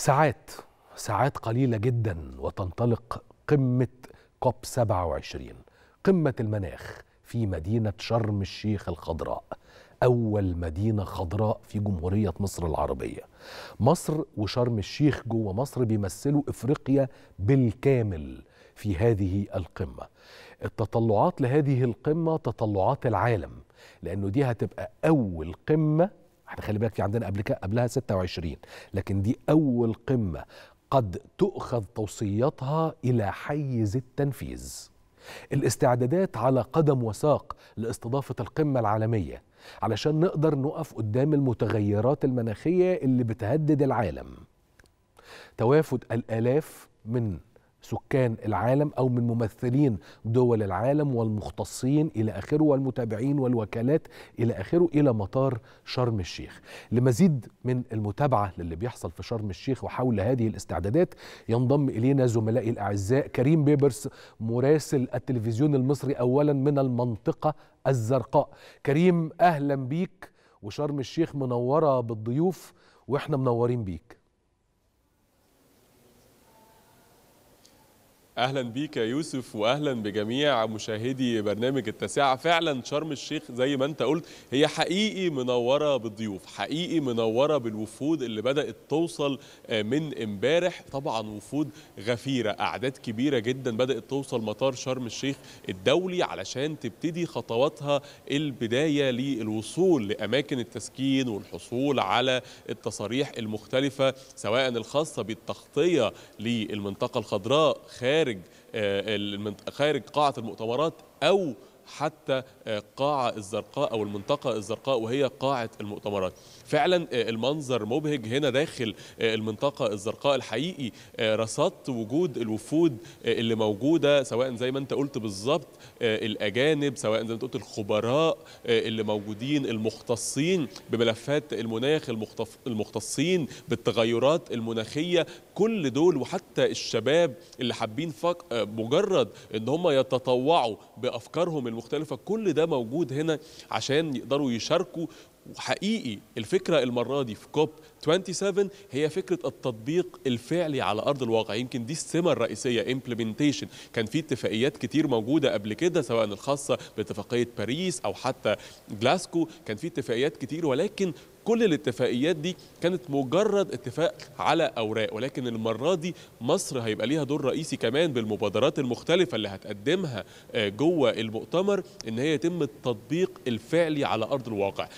ساعات ساعات قليلة جدا وتنطلق قمة كوب 27 قمة المناخ في مدينة شرم الشيخ الخضراء أول مدينة خضراء في جمهورية مصر العربية مصر وشرم الشيخ جوه مصر بيمثلوا إفريقيا بالكامل في هذه القمة التطلعات لهذه القمة تطلعات العالم لأنه دي هتبقى أول قمة احنا يعني خلي بالك في عندنا قبل قبلها 26 لكن دي اول قمه قد تؤخذ توصياتها الى حيز التنفيذ الاستعدادات على قدم وساق لاستضافه القمه العالميه علشان نقدر نقف قدام المتغيرات المناخيه اللي بتهدد العالم توافد الالاف من سكان العالم او من ممثلين دول العالم والمختصين الى اخره والمتابعين والوكالات الى اخره الى مطار شرم الشيخ. لمزيد من المتابعه للي بيحصل في شرم الشيخ وحول هذه الاستعدادات ينضم الينا زملائي الاعزاء كريم بيبرس مراسل التلفزيون المصري اولا من المنطقه الزرقاء. كريم اهلا بيك وشرم الشيخ منوره بالضيوف واحنا منورين بيك. اهلا بيك يا يوسف واهلا بجميع مشاهدي برنامج التاسعه فعلا شرم الشيخ زي ما انت قلت هي حقيقي منوره بالضيوف حقيقي منوره بالوفود اللي بدات توصل آه، من امبارح طبعا وفود غفيره اعداد كبيره جدا بدات توصل مطار شرم الشيخ الدولي علشان تبتدي خطواتها البدايه للوصول لاماكن التسكين والحصول على التصاريح المختلفه سواء الخاصه بالتغطيه للمنطقه الخضراء خارج خارج آه، خارج قاعه المؤتمرات او حتى آه، قاعة الزرقاء أو المنطقة الزرقاء وهي قاعة المؤتمرات فعلا آه، المنظر مبهج هنا داخل آه، المنطقة الزرقاء الحقيقي رصدت وجود الوفود اللي موجودة سواء زي ما انت قلت بالظبط الأجانب سواء زي ما انت قلت الخبراء اللي موجودين المختصين بملفات المناخ المختصين بالتغيرات المناخية كل دول وحتى الشباب اللي حابين مجرد ان هم يتطوعوا بأفكارهم المختصين المختلفة كل ده موجود هنا عشان يقدروا يشاركوا وحقيقي الفكرة المرة دي في كوب 27 هي فكرة التطبيق الفعلي على أرض الواقع يمكن دي السمة الرئيسية implementation كان في اتفاقيات كتير موجودة قبل كده سواء الخاصة باتفاقية باريس أو حتى جلاسكو كان في اتفاقيات كتير ولكن كل الاتفاقيات دي كانت مجرد اتفاق على اوراق ولكن المره دي مصر هيبقى ليها دور رئيسي كمان بالمبادرات المختلفه اللي هتقدمها آه، جوه المؤتمر ان هي يتم التطبيق الفعلي على ارض الواقع